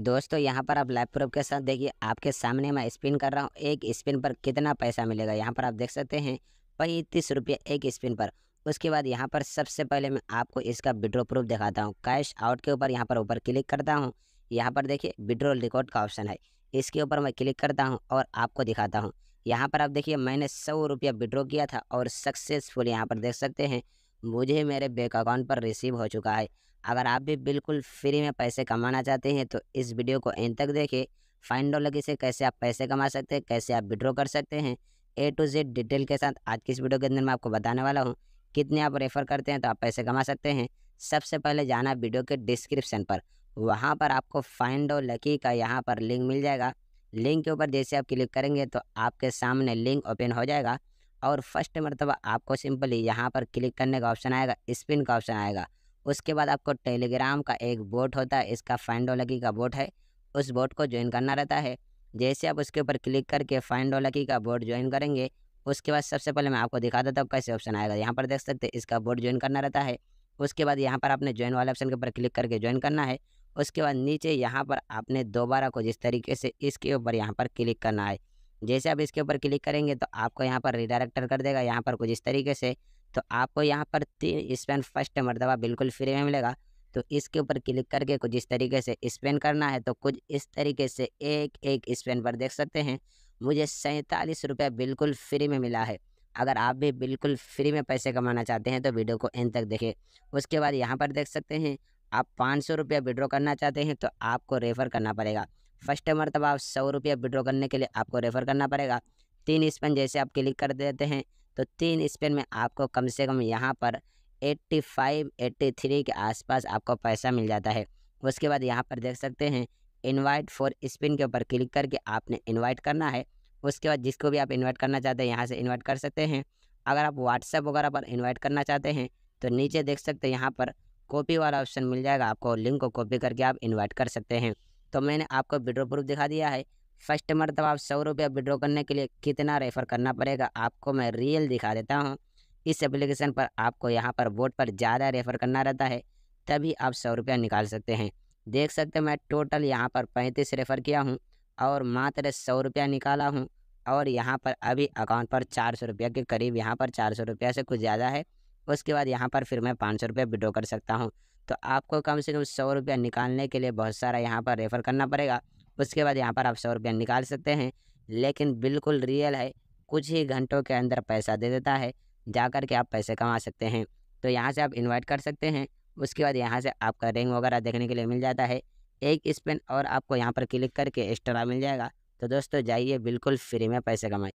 दोस्तों यहाँ पर आप लाइव प्रूफ के साथ देखिए आपके सामने मैं स्पिन कर रहा हूँ एक स्पिन पर कितना पैसा मिलेगा यहाँ पर आप देख सकते हैं पैंतीस रुपये एक स्पिन पर उसके बाद यहाँ पर सबसे पहले मैं आपको इसका विड्रो प्रूफ दिखाता हूँ कैश आउट के ऊपर यहाँ पर ऊपर क्लिक करता हूँ यहाँ पर देखिए विड्रो रिकॉर्ड का ऑप्शन है इसके ऊपर मैं क्लिक करता हूँ और आपको दिखाता हूँ यहाँ पर आप देखिए मैंने सौ रुपया विड्रो किया था और सक्सेसफुल यहाँ पर देख सकते हैं मुझे मेरे बैंक अकाउंट पर रिसीव हो चुका है अगर आप भी बिल्कुल फ्री में पैसे कमाना चाहते हैं तो इस वीडियो को एंड तक देखें फाइंड लगी से कैसे आप पैसे कमा सकते हैं कैसे आप विड्रॉ कर सकते हैं ए टू जेड डिटेल के साथ आज की इस वीडियो के अंदर मैं आपको बताने वाला हूँ कितने आप रेफ़र करते हैं तो आप पैसे कमा सकते हैं सबसे पहले जाना वीडियो के डिस्क्रिप्शन पर वहाँ पर आपको फाइंड लकी का यहाँ पर लिंक मिल जाएगा लिंक के ऊपर जैसे आप क्लिक करेंगे तो आपके सामने लिंक ओपन हो जाएगा और फर्स्ट मरतबा आपको सिंपली यहाँ पर क्लिक करने का ऑप्शन आएगा स्पिन का ऑप्शन आएगा उसके बाद आपको टेलीग्राम का एक बोट होता है इसका फाइंडो डोलकी का बोट है उस बोट को ज्वाइन करना रहता है जैसे आप उसके ऊपर क्लिक करके फाइन डोलकी का बोट ज्वाइन करेंगे उसके बाद सबसे पहले मैं आपको दिखा देता हूँ कैसे ऑप्शन आएगा यहाँ पर देख सकते हैं इसका बोट ज्वाइन करना रहता है उसके बाद यहाँ पर आपने ज्वाइन वाले ऑप्शन के ऊपर क्लिक करके ज्वाइन करना है उसके बाद नीचे यहाँ पर आपने दोबारा को जिस तरीके से इसके ऊपर यहाँ पर क्लिक करना है जैसे आप इसके ऊपर क्लिक करेंगे तो आपको यहाँ पर रिडायरेक्टर कर देगा यहाँ पर कुछ इस तरीके से तो आपको यहाँ पर तीन स्पेन फर्स्ट मरतबा बिल्कुल फ्री में मिलेगा तो इसके ऊपर क्लिक करके कुछ इस तरीके से स्पेन करना है तो कुछ इस तरीके से एक एक स्पेन पर देख सकते हैं मुझे सैंतालीस रुपये बिल्कुल फ्री में मिला है अगर आप भी बिल्कुल फ्री में पैसे कमाना चाहते हैं तो वीडियो को एंड तक देखें उसके बाद यहाँ पर देख सकते हैं आप पाँच सौ रुपया विड्रॉ करना चाहते हैं तो आपको रेफ़र करना पड़ेगा फर्स्ट तब आप सौ रुपया विड्रॉ करने के लिए आपको रेफ़र करना पड़ेगा तीन स्पेन जैसे आप क्लिक कर देते हैं तो तीन स्पेन में आपको कम से कम यहाँ पर एट्टी फाइव एट्टी थ्री के आसपास आपको पैसा मिल जाता है उसके बाद यहाँ पर देख सकते हैं इनवाइट फॉर स्पिन के ऊपर क्लिक करके आपने इनवाइट करना है उसके बाद जिसको भी आप इनवाइट करना चाहते हैं यहाँ से इनवाइट कर सकते हैं अगर आप व्हाट्सएप वगैरह पर इनवाइट करना चाहते हैं तो नीचे देख सकते हैं यहाँ पर कॉपी वाला ऑप्शन मिल जाएगा आपको लिंक को कॉपी करके आप इन्वाइट कर सकते हैं तो मैंने आपको विड्रो प्रूफ दिखा दिया है फर्स्ट मरतब आप सौ रुपया विड्रो करने के लिए कितना रेफ़र करना पड़ेगा आपको मैं रियल दिखा देता हूँ इस एप्लीकेशन पर आपको यहाँ पर बोर्ड पर ज़्यादा रेफ़र करना रहता है तभी आप सौ रुपया निकाल सकते हैं देख सकते हैं मैं टोटल यहाँ पर पैंतीस रेफ़र किया हूँ और मात्र सौ रुपया निकाला हूँ और यहाँ पर अभी अकाउंट पर चार सौ रुपया के करीब यहाँ पर चार सौ रुपया से कुछ ज़्यादा है उसके बाद यहाँ पर फिर मैं पाँच सौ रुपया विड्रो कर सकता हूँ तो आपको कम से कम सौ रुपया निकालने के लिए बहुत सारा यहाँ पर रेफ़र करना पड़ेगा उसके बाद यहाँ पर आप सौ रुपया निकाल सकते हैं लेकिन बिल्कुल रियल है कुछ ही घंटों के अंदर पैसा दे देता है जा कर के आप पैसे कमा सकते हैं तो यहाँ से आप इन्वाइट कर सकते हैं उसके बाद यहाँ से आपका रिंग वगैरह देखने के लिए मिल जाता है एक स्पिन और आपको यहाँ पर क्लिक करके एक्स्ट्रा मिल जाएगा तो दोस्तों जाइए बिल्कुल फ्री में पैसे कमाइए